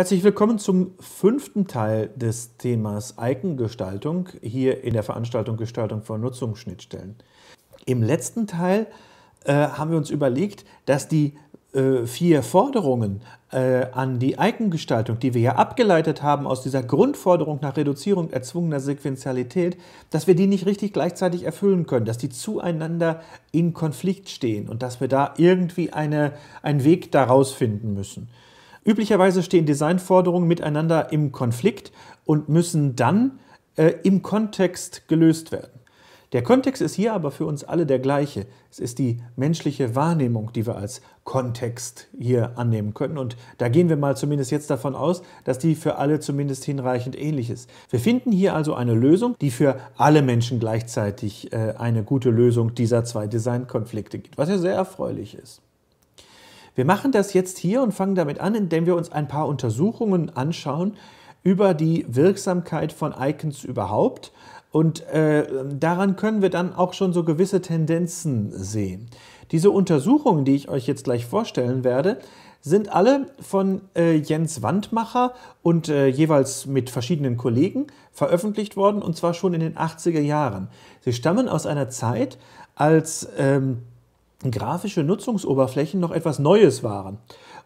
Herzlich willkommen zum fünften Teil des Themas Icon-Gestaltung hier in der Veranstaltung Gestaltung von Nutzungsschnittstellen. Im letzten Teil äh, haben wir uns überlegt, dass die äh, vier Forderungen äh, an die Icon-Gestaltung, die wir ja abgeleitet haben aus dieser Grundforderung nach Reduzierung erzwungener Sequenzialität, dass wir die nicht richtig gleichzeitig erfüllen können, dass die zueinander in Konflikt stehen und dass wir da irgendwie eine, einen Weg daraus finden müssen. Üblicherweise stehen Designforderungen miteinander im Konflikt und müssen dann äh, im Kontext gelöst werden. Der Kontext ist hier aber für uns alle der gleiche. Es ist die menschliche Wahrnehmung, die wir als Kontext hier annehmen können. Und da gehen wir mal zumindest jetzt davon aus, dass die für alle zumindest hinreichend ähnlich ist. Wir finden hier also eine Lösung, die für alle Menschen gleichzeitig äh, eine gute Lösung dieser zwei Designkonflikte gibt, was ja sehr erfreulich ist. Wir machen das jetzt hier und fangen damit an, indem wir uns ein paar Untersuchungen anschauen über die Wirksamkeit von Icons überhaupt. Und äh, daran können wir dann auch schon so gewisse Tendenzen sehen. Diese Untersuchungen, die ich euch jetzt gleich vorstellen werde, sind alle von äh, Jens Wandmacher und äh, jeweils mit verschiedenen Kollegen veröffentlicht worden, und zwar schon in den 80er Jahren. Sie stammen aus einer Zeit, als ähm, grafische Nutzungsoberflächen noch etwas Neues waren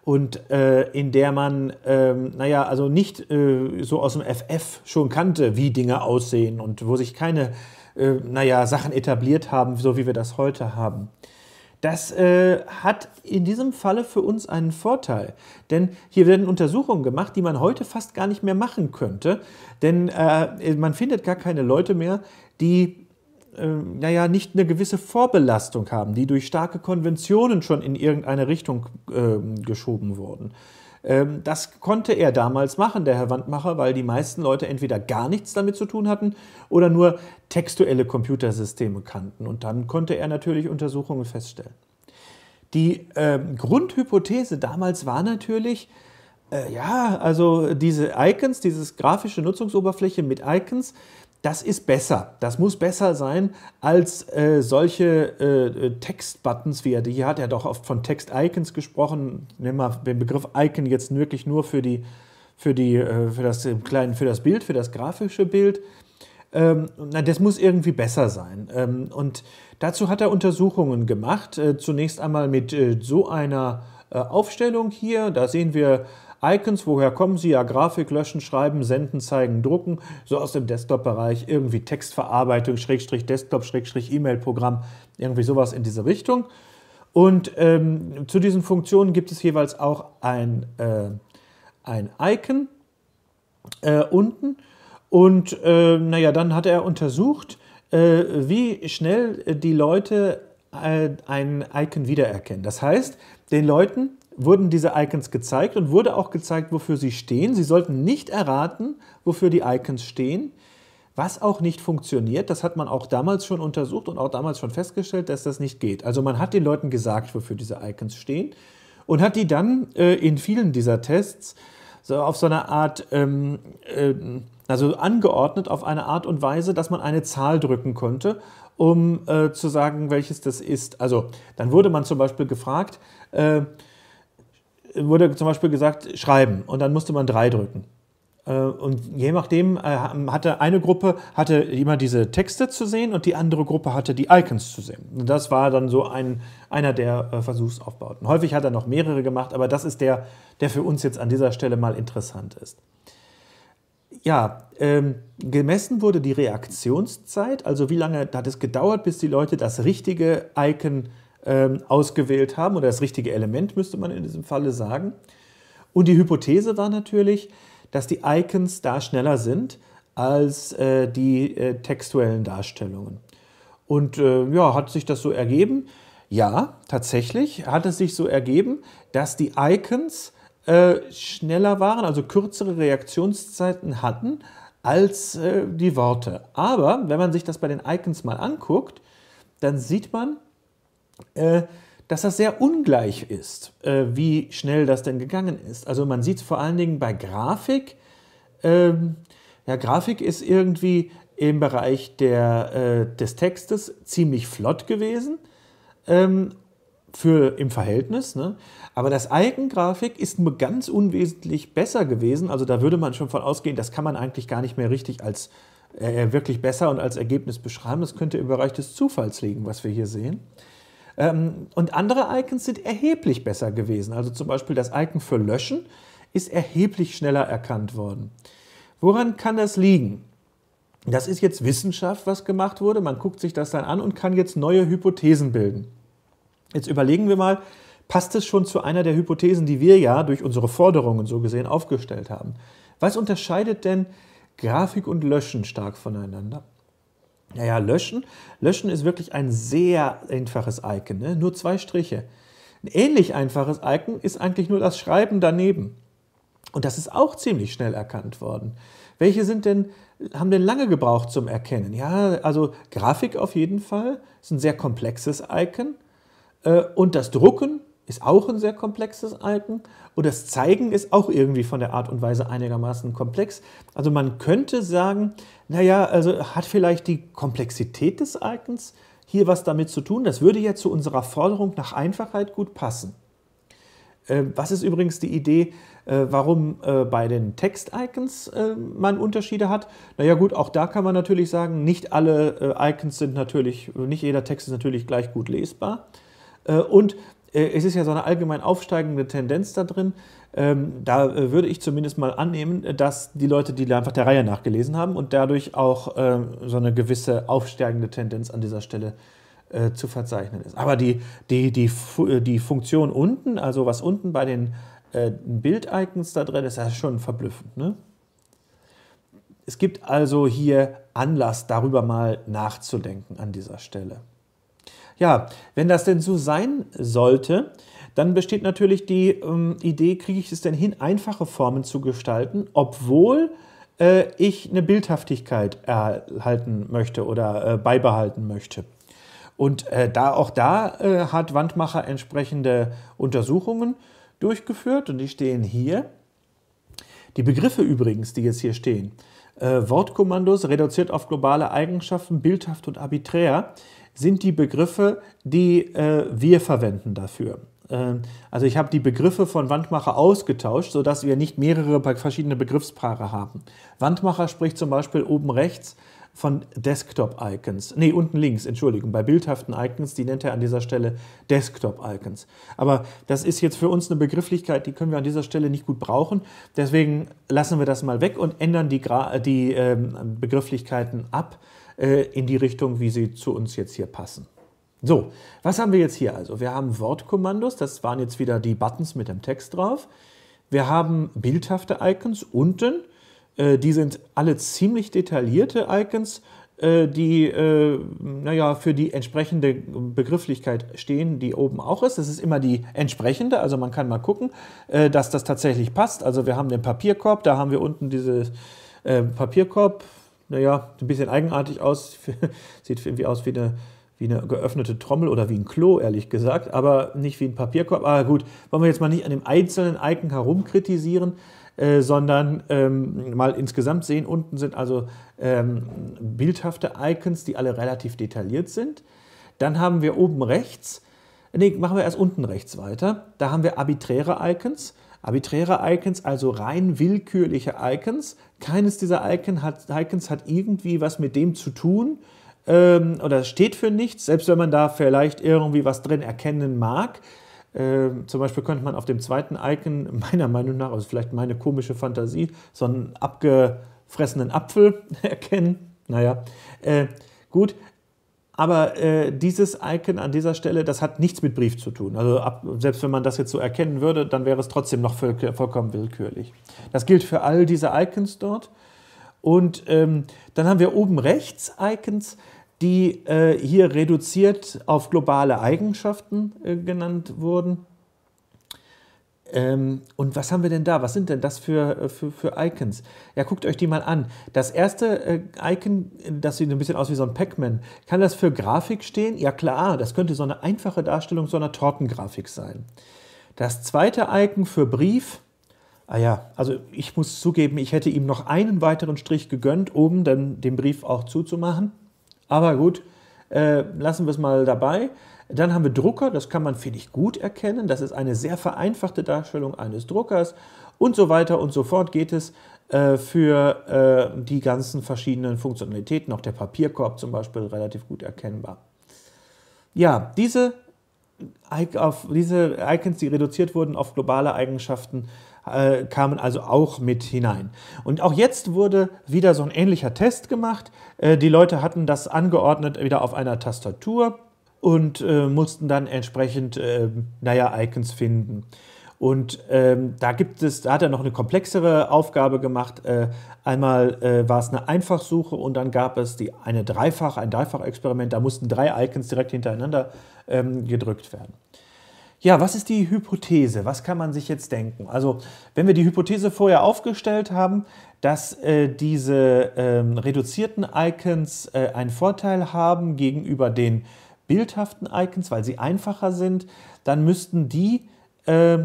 und äh, in der man, ähm, naja, also nicht äh, so aus dem FF schon kannte, wie Dinge aussehen und wo sich keine, äh, naja, Sachen etabliert haben, so wie wir das heute haben. Das äh, hat in diesem Falle für uns einen Vorteil, denn hier werden Untersuchungen gemacht, die man heute fast gar nicht mehr machen könnte, denn äh, man findet gar keine Leute mehr, die äh, naja, nicht eine gewisse Vorbelastung haben, die durch starke Konventionen schon in irgendeine Richtung äh, geschoben wurden. Ähm, das konnte er damals machen, der Herr Wandmacher, weil die meisten Leute entweder gar nichts damit zu tun hatten oder nur textuelle Computersysteme kannten. Und dann konnte er natürlich Untersuchungen feststellen. Die äh, Grundhypothese damals war natürlich, äh, ja, also diese Icons, diese grafische Nutzungsoberfläche mit Icons, das ist besser. Das muss besser sein als äh, solche äh, äh, Text-Buttons, wie er die hier hat. Er hat auch oft von Text-Icons gesprochen. Nehmen wir den Begriff Icon jetzt wirklich nur für, die, für, die, äh, für, das, für das Bild, für das grafische Bild. Ähm, na, das muss irgendwie besser sein. Ähm, und dazu hat er Untersuchungen gemacht. Äh, zunächst einmal mit äh, so einer Aufstellung hier. Da sehen wir Icons, woher kommen sie? Ja, Grafik, löschen, schreiben, senden, zeigen, drucken. So aus dem Desktop-Bereich irgendwie Textverarbeitung, Schrägstrich Desktop, Schrägstrich E-Mail-Programm, irgendwie sowas in diese Richtung. Und ähm, zu diesen Funktionen gibt es jeweils auch ein, äh, ein Icon äh, unten. Und äh, naja, dann hat er untersucht, äh, wie schnell die Leute äh, ein Icon wiedererkennen. Das heißt, den Leuten wurden diese Icons gezeigt und wurde auch gezeigt, wofür sie stehen. Sie sollten nicht erraten, wofür die Icons stehen. Was auch nicht funktioniert, das hat man auch damals schon untersucht und auch damals schon festgestellt, dass das nicht geht. Also man hat den Leuten gesagt, wofür diese Icons stehen und hat die dann äh, in vielen dieser Tests so auf so eine Art, ähm, äh, also angeordnet auf eine Art und Weise, dass man eine Zahl drücken konnte, um äh, zu sagen, welches das ist. Also dann wurde man zum Beispiel gefragt, äh, wurde zum Beispiel gesagt, schreiben und dann musste man drei drücken. Äh, und je nachdem äh, hatte eine Gruppe hatte immer diese Texte zu sehen und die andere Gruppe hatte die Icons zu sehen. das war dann so ein, einer der äh, Versuchsaufbauten. Häufig hat er noch mehrere gemacht, aber das ist der, der für uns jetzt an dieser Stelle mal interessant ist. Ja, ähm, gemessen wurde die Reaktionszeit, also wie lange hat es gedauert, bis die Leute das richtige Icon äh, ähm, ausgewählt haben oder das richtige Element, müsste man in diesem Falle sagen. Und die Hypothese war natürlich, dass die Icons da schneller sind als äh, die äh, textuellen Darstellungen. Und äh, ja, hat sich das so ergeben? Ja, tatsächlich hat es sich so ergeben, dass die Icons schneller waren, also kürzere Reaktionszeiten hatten als die Worte. Aber wenn man sich das bei den Icons mal anguckt, dann sieht man, äh, dass das sehr ungleich ist, äh, wie schnell das denn gegangen ist. Also man sieht es vor allen Dingen bei Grafik. Ähm, ja, Grafik ist irgendwie im Bereich der, äh, des Textes ziemlich flott gewesen ähm, für im Verhältnis. Ne? Aber das Eigengrafik ist nur ganz unwesentlich besser gewesen. Also da würde man schon von ausgehen, das kann man eigentlich gar nicht mehr richtig als äh, wirklich besser und als Ergebnis beschreiben. Das könnte im Bereich des Zufalls liegen, was wir hier sehen. Ähm, und andere Icons sind erheblich besser gewesen. Also zum Beispiel das Icon für Löschen ist erheblich schneller erkannt worden. Woran kann das liegen? Das ist jetzt Wissenschaft, was gemacht wurde. Man guckt sich das dann an und kann jetzt neue Hypothesen bilden. Jetzt überlegen wir mal, passt es schon zu einer der Hypothesen, die wir ja durch unsere Forderungen so gesehen aufgestellt haben. Was unterscheidet denn Grafik und Löschen stark voneinander? Naja, löschen. Löschen ist wirklich ein sehr einfaches Icon, ne? nur zwei Striche. Ein ähnlich einfaches Icon ist eigentlich nur das Schreiben daneben. Und das ist auch ziemlich schnell erkannt worden. Welche sind denn, haben denn lange gebraucht zum Erkennen? Ja, also Grafik auf jeden Fall ist ein sehr komplexes Icon. Äh, und das Drucken ist auch ein sehr komplexes Icon. Und das Zeigen ist auch irgendwie von der Art und Weise einigermaßen komplex. Also man könnte sagen, naja, also hat vielleicht die Komplexität des Icons hier was damit zu tun? Das würde ja zu unserer Forderung nach Einfachheit gut passen. Ähm, was ist übrigens die Idee, äh, warum äh, bei den Text-Icons äh, man Unterschiede hat? Naja gut, auch da kann man natürlich sagen, nicht alle Icons sind natürlich, nicht jeder Text ist natürlich gleich gut lesbar. Und es ist ja so eine allgemein aufsteigende Tendenz da drin, ähm, da äh, würde ich zumindest mal annehmen, dass die Leute, die einfach der Reihe nach gelesen haben und dadurch auch ähm, so eine gewisse aufsteigende Tendenz an dieser Stelle äh, zu verzeichnen ist. Aber die, die, die, äh, die Funktion unten, also was unten bei den äh, Bild-Icons da drin ist, das ist schon verblüffend. Ne? Es gibt also hier Anlass, darüber mal nachzudenken an dieser Stelle. Ja, wenn das denn so sein sollte, dann besteht natürlich die ähm, Idee, kriege ich es denn hin, einfache Formen zu gestalten, obwohl äh, ich eine Bildhaftigkeit erhalten möchte oder äh, beibehalten möchte. Und äh, da auch da äh, hat Wandmacher entsprechende Untersuchungen durchgeführt und die stehen hier. Die Begriffe übrigens, die jetzt hier stehen, äh, Wortkommandos reduziert auf globale Eigenschaften, bildhaft und arbiträr, sind die Begriffe, die äh, wir verwenden dafür. Ähm, also ich habe die Begriffe von Wandmacher ausgetauscht, sodass wir nicht mehrere verschiedene Begriffspaare haben. Wandmacher spricht zum Beispiel oben rechts von Desktop-Icons. Nee, unten links, Entschuldigung, bei bildhaften Icons, die nennt er an dieser Stelle Desktop-Icons. Aber das ist jetzt für uns eine Begrifflichkeit, die können wir an dieser Stelle nicht gut brauchen. Deswegen lassen wir das mal weg und ändern die, Gra die äh, Begrifflichkeiten ab äh, in die Richtung, wie sie zu uns jetzt hier passen. So, was haben wir jetzt hier also? Wir haben Wortkommandos, das waren jetzt wieder die Buttons mit dem Text drauf. Wir haben bildhafte Icons unten, äh, die sind alle ziemlich detaillierte Icons, äh, die äh, naja, für die entsprechende Begrifflichkeit stehen, die oben auch ist. Das ist immer die entsprechende, also man kann mal gucken, äh, dass das tatsächlich passt. Also wir haben den Papierkorb, da haben wir unten dieses äh, Papierkorb, naja, ein bisschen eigenartig aus, sieht irgendwie aus wie eine wie eine geöffnete Trommel oder wie ein Klo, ehrlich gesagt, aber nicht wie ein Papierkorb. Aber ah, gut, wollen wir jetzt mal nicht an dem einzelnen Icon herumkritisieren, äh, sondern ähm, mal insgesamt sehen, unten sind also ähm, bildhafte Icons, die alle relativ detailliert sind. Dann haben wir oben rechts, nee, machen wir erst unten rechts weiter, da haben wir arbiträre Icons. Arbiträre Icons, also rein willkürliche Icons. Keines dieser Icon hat, Icons hat irgendwie was mit dem zu tun, ähm, oder steht für nichts, selbst wenn man da vielleicht irgendwie was drin erkennen mag. Ähm, zum Beispiel könnte man auf dem zweiten Icon, meiner Meinung nach, also vielleicht meine komische Fantasie, so einen abgefressenen Apfel erkennen. Naja, äh, gut. Aber äh, dieses Icon an dieser Stelle, das hat nichts mit Brief zu tun. Also ab, selbst wenn man das jetzt so erkennen würde, dann wäre es trotzdem noch voll, vollkommen willkürlich. Das gilt für all diese Icons dort. Und ähm, dann haben wir oben rechts Icons die äh, hier reduziert auf globale Eigenschaften äh, genannt wurden. Ähm, und was haben wir denn da? Was sind denn das für, äh, für, für Icons? Ja, guckt euch die mal an. Das erste äh, Icon, das sieht ein bisschen aus wie so ein Pac-Man. Kann das für Grafik stehen? Ja, klar, das könnte so eine einfache Darstellung so einer Tortengrafik sein. Das zweite Icon für Brief. Ah ja, also ich muss zugeben, ich hätte ihm noch einen weiteren Strich gegönnt, um dann den Brief auch zuzumachen. Aber gut, äh, lassen wir es mal dabei. Dann haben wir Drucker, das kann man, finde ich, gut erkennen. Das ist eine sehr vereinfachte Darstellung eines Druckers und so weiter und so fort geht es äh, für äh, die ganzen verschiedenen Funktionalitäten. Auch der Papierkorb zum Beispiel relativ gut erkennbar. Ja, diese, auf diese Icons, die reduziert wurden auf globale Eigenschaften, äh, kamen also auch mit hinein. Und auch jetzt wurde wieder so ein ähnlicher Test gemacht. Äh, die Leute hatten das angeordnet wieder auf einer Tastatur und äh, mussten dann entsprechend, äh, naja, Icons finden. Und ähm, da gibt es, da hat er noch eine komplexere Aufgabe gemacht. Äh, einmal äh, war es eine Einfachsuche und dann gab es die, eine Dreifach, ein Dreifachexperiment. Da mussten drei Icons direkt hintereinander ähm, gedrückt werden. Ja, was ist die Hypothese? Was kann man sich jetzt denken? Also, wenn wir die Hypothese vorher aufgestellt haben, dass äh, diese ähm, reduzierten Icons äh, einen Vorteil haben gegenüber den bildhaften Icons, weil sie einfacher sind, dann müssten die äh,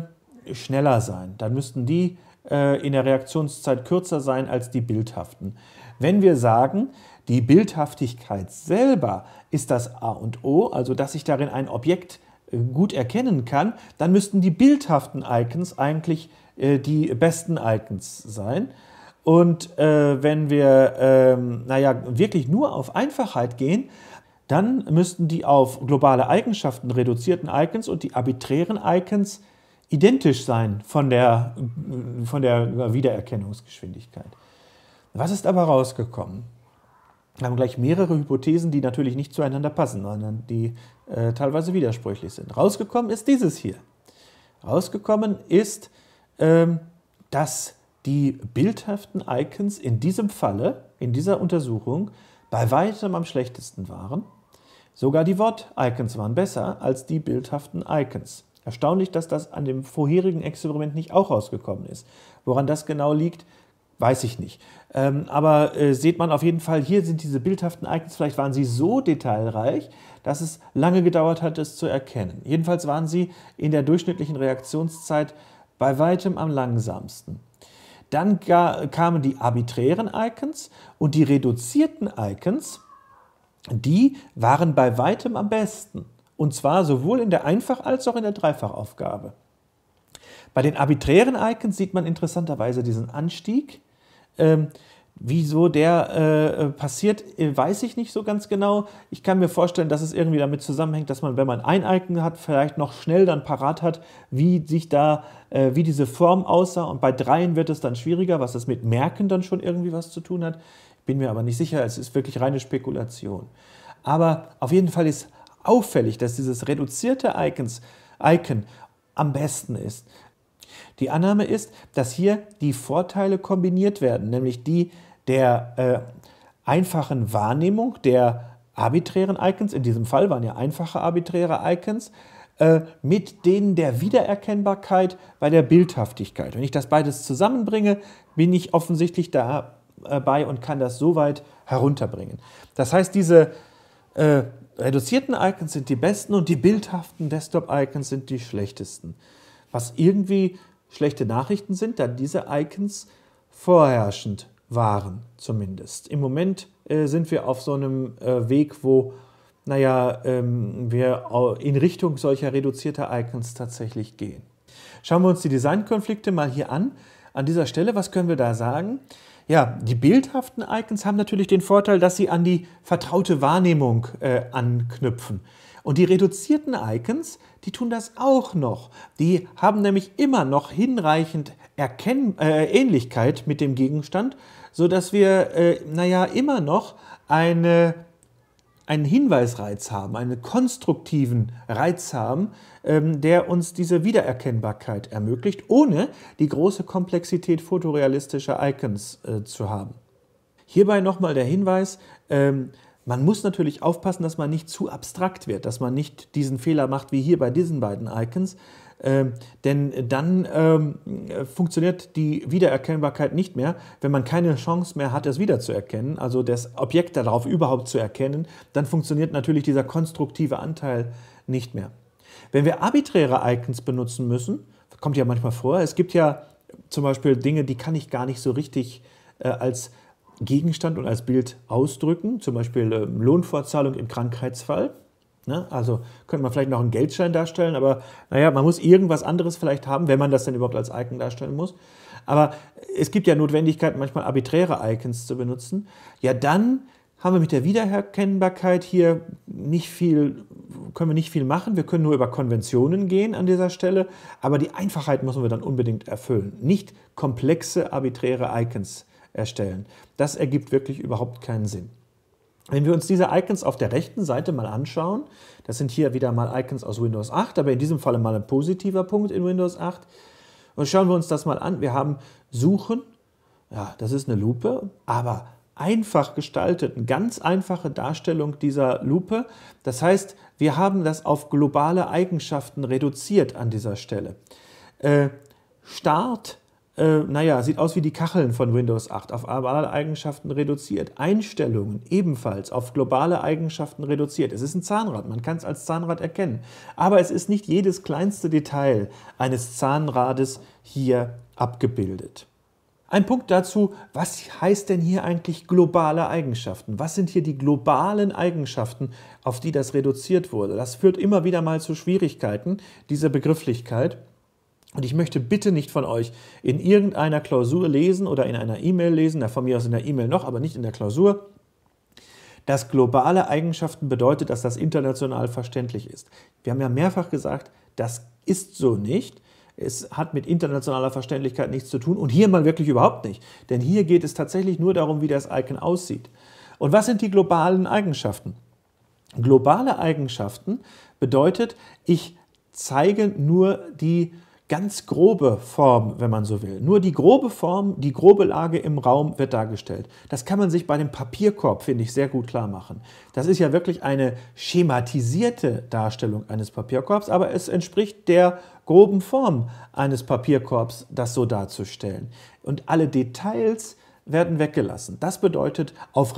schneller sein. Dann müssten die äh, in der Reaktionszeit kürzer sein als die bildhaften. Wenn wir sagen, die Bildhaftigkeit selber ist das A und O, also dass ich darin ein Objekt gut erkennen kann, dann müssten die bildhaften Icons eigentlich äh, die besten Icons sein. Und äh, wenn wir, ähm, naja, wirklich nur auf Einfachheit gehen, dann müssten die auf globale Eigenschaften reduzierten Icons und die arbiträren Icons identisch sein von der, von der Wiedererkennungsgeschwindigkeit. Was ist aber rausgekommen? Wir haben gleich mehrere Hypothesen, die natürlich nicht zueinander passen, sondern die äh, teilweise widersprüchlich sind. Rausgekommen ist dieses hier. Rausgekommen ist, ähm, dass die bildhaften Icons in diesem Falle, in dieser Untersuchung, bei weitem am schlechtesten waren. Sogar die Wort-Icons waren besser als die bildhaften Icons. Erstaunlich, dass das an dem vorherigen Experiment nicht auch rausgekommen ist. Woran das genau liegt, weiß ich nicht. Ähm, aber äh, seht man auf jeden Fall, hier sind diese bildhaften Icons, vielleicht waren sie so detailreich, dass es lange gedauert hat, es zu erkennen. Jedenfalls waren sie in der durchschnittlichen Reaktionszeit bei weitem am langsamsten. Dann kamen die arbiträren Icons und die reduzierten Icons, die waren bei weitem am besten. Und zwar sowohl in der Einfach- als auch in der Dreifachaufgabe. Bei den arbiträren Icons sieht man interessanterweise diesen Anstieg ähm, Wieso der äh, passiert, äh, weiß ich nicht so ganz genau. Ich kann mir vorstellen, dass es irgendwie damit zusammenhängt, dass man, wenn man ein Icon hat, vielleicht noch schnell dann parat hat, wie sich da, äh, wie diese Form aussah. Und bei dreien wird es dann schwieriger, was das mit Merken dann schon irgendwie was zu tun hat. Bin mir aber nicht sicher, es ist wirklich reine Spekulation. Aber auf jeden Fall ist auffällig, dass dieses reduzierte Icons, Icon am besten ist. Die Annahme ist, dass hier die Vorteile kombiniert werden, nämlich die der äh, einfachen Wahrnehmung der arbiträren Icons, in diesem Fall waren ja einfache arbiträre Icons, äh, mit denen der Wiedererkennbarkeit bei der Bildhaftigkeit. Wenn ich das beides zusammenbringe, bin ich offensichtlich dabei äh, und kann das so weit herunterbringen. Das heißt, diese äh, reduzierten Icons sind die besten und die bildhaften Desktop-Icons sind die schlechtesten. Was irgendwie schlechte Nachrichten sind, da diese Icons vorherrschend waren, zumindest. Im Moment äh, sind wir auf so einem äh, Weg, wo, naja, ähm, wir in Richtung solcher reduzierter Icons tatsächlich gehen. Schauen wir uns die Designkonflikte mal hier an. An dieser Stelle, was können wir da sagen? Ja, die bildhaften Icons haben natürlich den Vorteil, dass sie an die vertraute Wahrnehmung äh, anknüpfen. Und die reduzierten Icons, die tun das auch noch. Die haben nämlich immer noch hinreichend Erken äh, Ähnlichkeit mit dem Gegenstand, sodass wir, äh, naja, immer noch eine, einen Hinweisreiz haben, einen konstruktiven Reiz haben, ähm, der uns diese Wiedererkennbarkeit ermöglicht, ohne die große Komplexität fotorealistischer Icons äh, zu haben. Hierbei nochmal der Hinweis, ähm, man muss natürlich aufpassen, dass man nicht zu abstrakt wird, dass man nicht diesen Fehler macht wie hier bei diesen beiden Icons, äh, denn dann äh, funktioniert die Wiedererkennbarkeit nicht mehr, wenn man keine Chance mehr hat, es wiederzuerkennen, also das Objekt darauf überhaupt zu erkennen, dann funktioniert natürlich dieser konstruktive Anteil nicht mehr. Wenn wir arbiträre Icons benutzen müssen, kommt ja manchmal vor, es gibt ja zum Beispiel Dinge, die kann ich gar nicht so richtig äh, als Gegenstand und als Bild ausdrücken, zum Beispiel ähm, Lohnfortzahlung im Krankheitsfall. Ne? Also könnte man vielleicht noch einen Geldschein darstellen, aber naja, man muss irgendwas anderes vielleicht haben, wenn man das denn überhaupt als Icon darstellen muss. Aber es gibt ja Notwendigkeit, manchmal arbiträre Icons zu benutzen. Ja, dann haben wir mit der Wiedererkennbarkeit hier nicht viel, können wir nicht viel machen. Wir können nur über Konventionen gehen an dieser Stelle, aber die Einfachheit müssen wir dann unbedingt erfüllen. Nicht komplexe arbiträre Icons erstellen. Das ergibt wirklich überhaupt keinen Sinn. Wenn wir uns diese Icons auf der rechten Seite mal anschauen, das sind hier wieder mal Icons aus Windows 8, aber in diesem Falle mal ein positiver Punkt in Windows 8. Und schauen wir uns das mal an. Wir haben Suchen, ja, das ist eine Lupe, aber einfach gestaltet, eine ganz einfache Darstellung dieser Lupe. Das heißt, wir haben das auf globale Eigenschaften reduziert an dieser Stelle. Äh, Start äh, naja, sieht aus wie die Kacheln von Windows 8, auf globale Eigenschaften reduziert. Einstellungen ebenfalls auf globale Eigenschaften reduziert. Es ist ein Zahnrad, man kann es als Zahnrad erkennen. Aber es ist nicht jedes kleinste Detail eines Zahnrades hier abgebildet. Ein Punkt dazu, was heißt denn hier eigentlich globale Eigenschaften? Was sind hier die globalen Eigenschaften, auf die das reduziert wurde? Das führt immer wieder mal zu Schwierigkeiten, diese Begrifflichkeit. Und ich möchte bitte nicht von euch in irgendeiner Klausur lesen oder in einer E-Mail lesen, von mir aus in der E-Mail noch, aber nicht in der Klausur, dass globale Eigenschaften bedeutet, dass das international verständlich ist. Wir haben ja mehrfach gesagt, das ist so nicht. Es hat mit internationaler Verständlichkeit nichts zu tun und hier mal wirklich überhaupt nicht. Denn hier geht es tatsächlich nur darum, wie das Icon aussieht. Und was sind die globalen Eigenschaften? Globale Eigenschaften bedeutet, ich zeige nur die ganz grobe Form, wenn man so will. Nur die grobe Form, die grobe Lage im Raum wird dargestellt. Das kann man sich bei dem Papierkorb, finde ich, sehr gut klar machen. Das ist ja wirklich eine schematisierte Darstellung eines Papierkorbs, aber es entspricht der groben Form eines Papierkorbs, das so darzustellen. Und alle Details, werden weggelassen. Das bedeutet auf,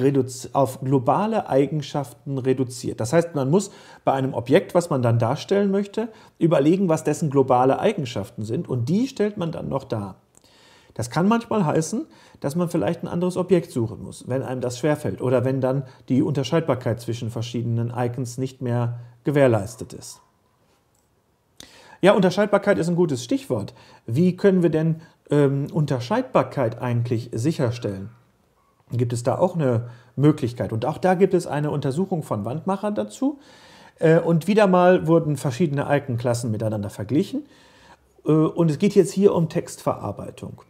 auf, globale Eigenschaften reduziert. Das heißt, man muss bei einem Objekt, was man dann darstellen möchte, überlegen, was dessen globale Eigenschaften sind und die stellt man dann noch dar. Das kann manchmal heißen, dass man vielleicht ein anderes Objekt suchen muss, wenn einem das schwerfällt oder wenn dann die Unterscheidbarkeit zwischen verschiedenen Icons nicht mehr gewährleistet ist. Ja, Unterscheidbarkeit ist ein gutes Stichwort. Wie können wir denn ähm, Unterscheidbarkeit eigentlich sicherstellen? Gibt es da auch eine Möglichkeit? Und auch da gibt es eine Untersuchung von Wandmachern dazu. Äh, und wieder mal wurden verschiedene Icon-Klassen miteinander verglichen. Äh, und es geht jetzt hier um Textverarbeitung.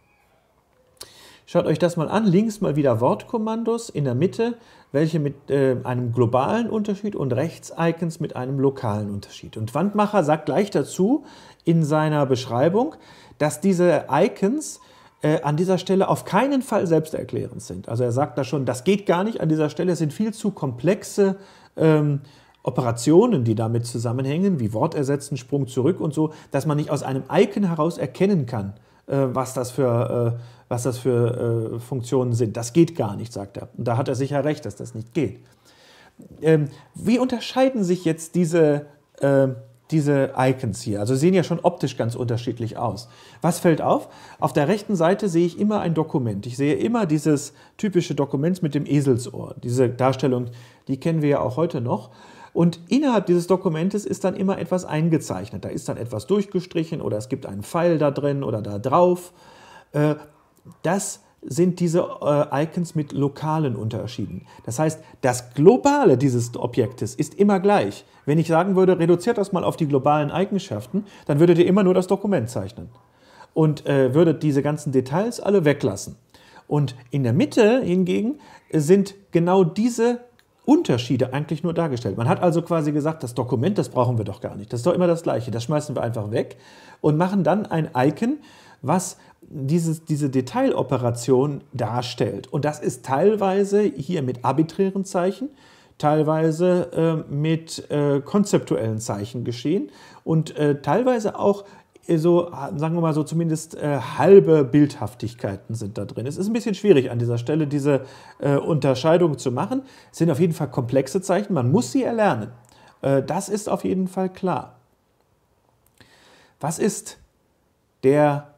Schaut euch das mal an. Links mal wieder Wortkommandos, in der Mitte welche mit äh, einem globalen Unterschied und Rechts-Icons mit einem lokalen Unterschied. Und Wandmacher sagt gleich dazu in seiner Beschreibung, dass diese Icons äh, an dieser Stelle auf keinen Fall selbsterklärend sind. Also er sagt da schon, das geht gar nicht an dieser Stelle, es sind viel zu komplexe ähm, Operationen, die damit zusammenhängen, wie Wortersetzen, Sprung zurück und so, dass man nicht aus einem Icon heraus erkennen kann, äh, was das für, äh, was das für äh, Funktionen sind. Das geht gar nicht, sagt er. Und da hat er sicher recht, dass das nicht geht. Ähm, wie unterscheiden sich jetzt diese, ähm, diese Icons hier? Also sehen ja schon optisch ganz unterschiedlich aus. Was fällt auf? Auf der rechten Seite sehe ich immer ein Dokument. Ich sehe immer dieses typische Dokument mit dem Eselsohr. Diese Darstellung, die kennen wir ja auch heute noch. Und innerhalb dieses Dokumentes ist dann immer etwas eingezeichnet. Da ist dann etwas durchgestrichen oder es gibt einen Pfeil da drin oder da drauf. Äh, das sind diese äh, Icons mit lokalen Unterschieden. Das heißt, das Globale dieses Objektes ist immer gleich. Wenn ich sagen würde, reduziert das mal auf die globalen Eigenschaften, dann würdet ihr immer nur das Dokument zeichnen und äh, würdet diese ganzen Details alle weglassen. Und in der Mitte hingegen sind genau diese Unterschiede eigentlich nur dargestellt. Man hat also quasi gesagt, das Dokument, das brauchen wir doch gar nicht. Das ist doch immer das Gleiche. Das schmeißen wir einfach weg und machen dann ein Icon, was dieses, diese Detailoperation darstellt. Und das ist teilweise hier mit arbiträren Zeichen, teilweise äh, mit äh, konzeptuellen Zeichen geschehen und äh, teilweise auch äh, so, sagen wir mal so, zumindest äh, halbe Bildhaftigkeiten sind da drin. Es ist ein bisschen schwierig an dieser Stelle, diese äh, Unterscheidung zu machen. Es sind auf jeden Fall komplexe Zeichen, man muss sie erlernen. Äh, das ist auf jeden Fall klar. Was ist der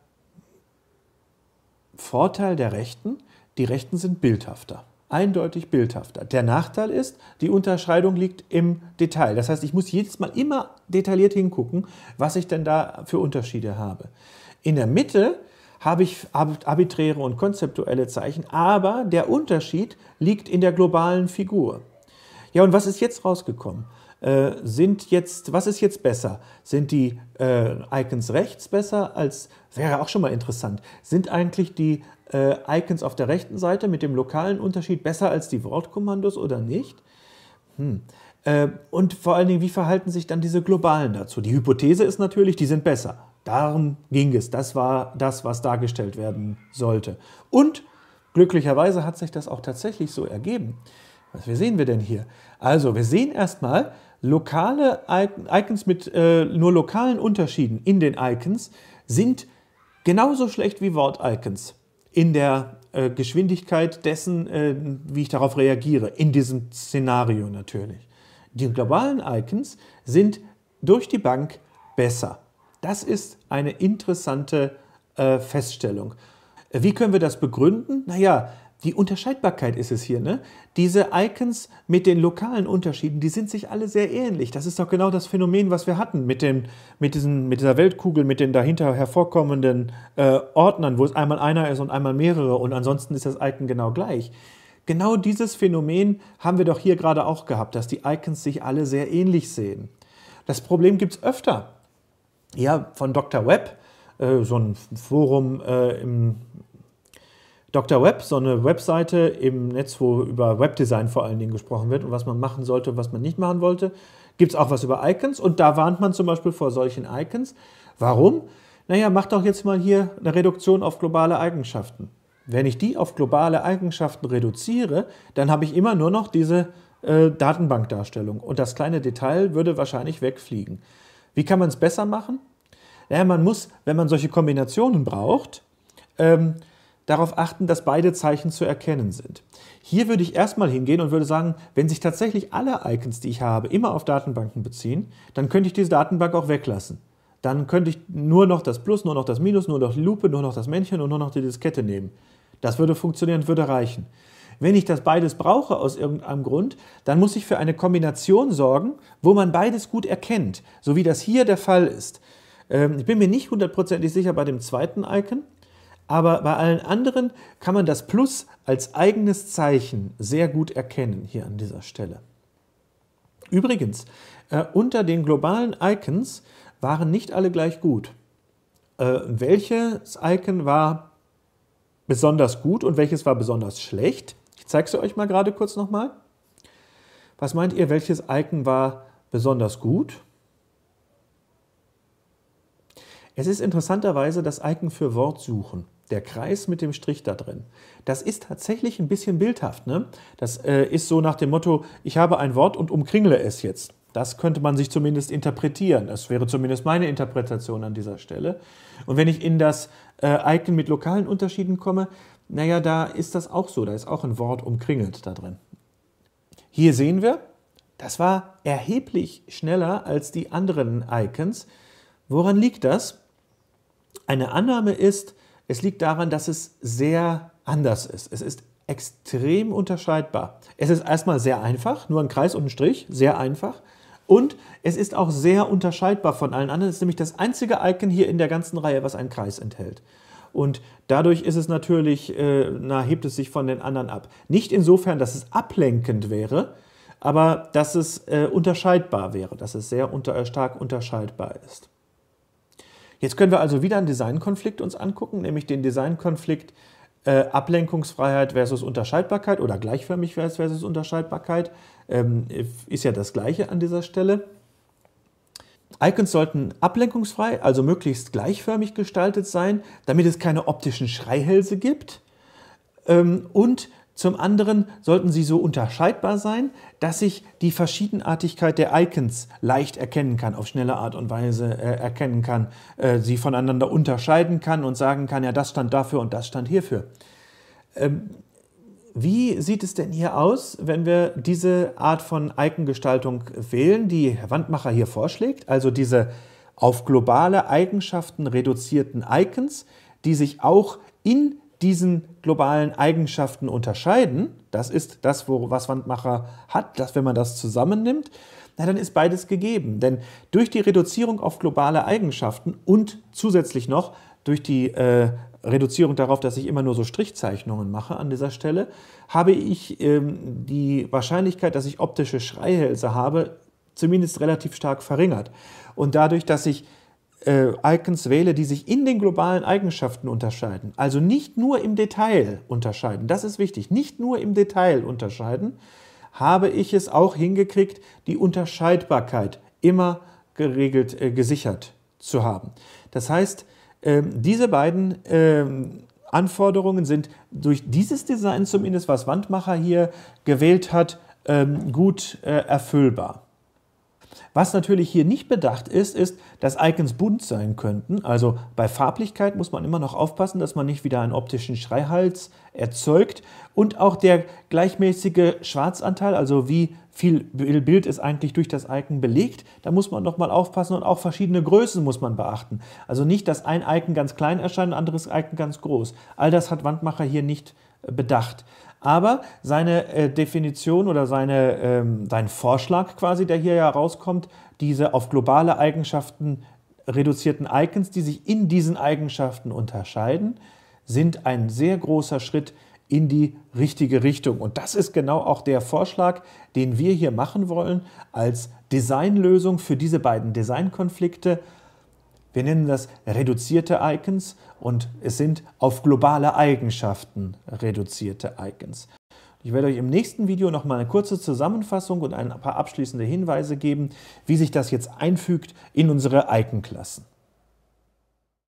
Vorteil der Rechten? Die Rechten sind bildhafter eindeutig bildhafter. Der Nachteil ist, die Unterscheidung liegt im Detail. Das heißt, ich muss jedes Mal immer detailliert hingucken, was ich denn da für Unterschiede habe. In der Mitte habe ich arbiträre und konzeptuelle Zeichen, aber der Unterschied liegt in der globalen Figur. Ja, und was ist jetzt rausgekommen? Äh, sind jetzt, was ist jetzt besser? Sind die äh, Icons rechts besser als, wäre auch schon mal interessant, sind eigentlich die äh, Icons auf der rechten Seite mit dem lokalen Unterschied besser als die Wortkommandos oder nicht? Hm. Äh, und vor allen Dingen, wie verhalten sich dann diese globalen dazu? Die Hypothese ist natürlich, die sind besser. Darum ging es. Das war das, was dargestellt werden sollte. Und glücklicherweise hat sich das auch tatsächlich so ergeben. Was sehen wir denn hier? Also, wir sehen erstmal lokale Icons mit äh, nur lokalen Unterschieden in den Icons sind genauso schlecht wie Wort-Icons in der äh, Geschwindigkeit dessen, äh, wie ich darauf reagiere, in diesem Szenario natürlich. Die globalen Icons sind durch die Bank besser. Das ist eine interessante äh, Feststellung. Wie können wir das begründen? Naja, die Unterscheidbarkeit ist es hier, ne? Diese Icons mit den lokalen Unterschieden, die sind sich alle sehr ähnlich. Das ist doch genau das Phänomen, was wir hatten mit, dem, mit, diesen, mit dieser Weltkugel, mit den dahinter hervorkommenden äh, Ordnern, wo es einmal einer ist und einmal mehrere und ansonsten ist das Icon genau gleich. Genau dieses Phänomen haben wir doch hier gerade auch gehabt, dass die Icons sich alle sehr ähnlich sehen. Das Problem gibt es öfter. Ja, von Dr. Webb, äh, so ein Forum äh, im Dr. Web, so eine Webseite im Netz, wo über Webdesign vor allen Dingen gesprochen wird und was man machen sollte und was man nicht machen wollte. Gibt es auch was über Icons und da warnt man zum Beispiel vor solchen Icons. Warum? Naja, macht doch jetzt mal hier eine Reduktion auf globale Eigenschaften. Wenn ich die auf globale Eigenschaften reduziere, dann habe ich immer nur noch diese äh, Datenbankdarstellung und das kleine Detail würde wahrscheinlich wegfliegen. Wie kann man es besser machen? Naja, man muss, wenn man solche Kombinationen braucht, ähm, darauf achten, dass beide Zeichen zu erkennen sind. Hier würde ich erstmal hingehen und würde sagen, wenn sich tatsächlich alle Icons, die ich habe, immer auf Datenbanken beziehen, dann könnte ich diese Datenbank auch weglassen. Dann könnte ich nur noch das Plus, nur noch das Minus, nur noch die Lupe, nur noch das Männchen und nur noch die Diskette nehmen. Das würde funktionieren, würde reichen. Wenn ich das beides brauche aus irgendeinem Grund, dann muss ich für eine Kombination sorgen, wo man beides gut erkennt, so wie das hier der Fall ist. Ähm, ich bin mir nicht hundertprozentig sicher bei dem zweiten Icon. Aber bei allen anderen kann man das Plus als eigenes Zeichen sehr gut erkennen hier an dieser Stelle. Übrigens, äh, unter den globalen Icons waren nicht alle gleich gut. Äh, welches Icon war besonders gut und welches war besonders schlecht? Ich zeige es euch mal gerade kurz nochmal. Was meint ihr, welches Icon war besonders gut? Es ist interessanterweise das Icon für Wortsuchen der Kreis mit dem Strich da drin. Das ist tatsächlich ein bisschen bildhaft. Ne? Das äh, ist so nach dem Motto, ich habe ein Wort und umkringle es jetzt. Das könnte man sich zumindest interpretieren. Das wäre zumindest meine Interpretation an dieser Stelle. Und wenn ich in das äh, Icon mit lokalen Unterschieden komme, naja, da ist das auch so. Da ist auch ein Wort umkringelt da drin. Hier sehen wir, das war erheblich schneller als die anderen Icons. Woran liegt das? Eine Annahme ist, es liegt daran, dass es sehr anders ist. Es ist extrem unterscheidbar. Es ist erstmal sehr einfach, nur ein Kreis und ein Strich, sehr einfach. Und es ist auch sehr unterscheidbar von allen anderen. Es ist nämlich das einzige Icon hier in der ganzen Reihe, was einen Kreis enthält. Und dadurch ist es natürlich, äh, na, hebt es sich von den anderen ab. Nicht insofern, dass es ablenkend wäre, aber dass es äh, unterscheidbar wäre, dass es sehr unter, äh, stark unterscheidbar ist. Jetzt können wir also wieder einen Designkonflikt uns angucken, nämlich den Designkonflikt äh, Ablenkungsfreiheit versus Unterscheidbarkeit oder gleichförmig versus Unterscheidbarkeit ähm, ist ja das gleiche an dieser Stelle. Icons sollten ablenkungsfrei, also möglichst gleichförmig gestaltet sein, damit es keine optischen Schreihälse gibt. Ähm, und zum anderen sollten sie so unterscheidbar sein, dass ich die Verschiedenartigkeit der Icons leicht erkennen kann, auf schnelle Art und Weise äh, erkennen kann, äh, sie voneinander unterscheiden kann und sagen kann, ja, das stand dafür und das stand hierfür. Ähm, wie sieht es denn hier aus, wenn wir diese Art von Icon-Gestaltung wählen, die Herr Wandmacher hier vorschlägt? Also diese auf globale Eigenschaften reduzierten Icons, die sich auch in diesen globalen Eigenschaften unterscheiden, das ist das, wo, was Wandmacher hat, dass wenn man das zusammennimmt, na, dann ist beides gegeben. Denn durch die Reduzierung auf globale Eigenschaften und zusätzlich noch durch die äh, Reduzierung darauf, dass ich immer nur so Strichzeichnungen mache an dieser Stelle, habe ich ähm, die Wahrscheinlichkeit, dass ich optische Schreihälse habe, zumindest relativ stark verringert. Und dadurch, dass ich äh, Icons wähle, die sich in den globalen Eigenschaften unterscheiden, also nicht nur im Detail unterscheiden, das ist wichtig, nicht nur im Detail unterscheiden, habe ich es auch hingekriegt, die Unterscheidbarkeit immer geregelt, äh, gesichert zu haben. Das heißt, äh, diese beiden äh, Anforderungen sind durch dieses Design zumindest, was Wandmacher hier gewählt hat, ähm, gut äh, erfüllbar. Was natürlich hier nicht bedacht ist, ist, dass Icons bunt sein könnten. Also bei Farblichkeit muss man immer noch aufpassen, dass man nicht wieder einen optischen Schreihals erzeugt. Und auch der gleichmäßige Schwarzanteil, also wie viel Bild ist eigentlich durch das Icon belegt. Da muss man nochmal aufpassen und auch verschiedene Größen muss man beachten. Also nicht, dass ein Icon ganz klein erscheint, ein anderes Icon ganz groß. All das hat Wandmacher hier nicht äh, bedacht. Aber seine äh, Definition oder seine, ähm, sein Vorschlag quasi, der hier ja rauskommt, diese auf globale Eigenschaften reduzierten Icons, die sich in diesen Eigenschaften unterscheiden, sind ein sehr großer Schritt in die richtige Richtung. Und das ist genau auch der Vorschlag, den wir hier machen wollen als Designlösung für diese beiden Designkonflikte. Wir nennen das reduzierte Icons und es sind auf globale Eigenschaften reduzierte Icons. Ich werde euch im nächsten Video nochmal eine kurze Zusammenfassung und ein paar abschließende Hinweise geben, wie sich das jetzt einfügt in unsere Icon-Klassen.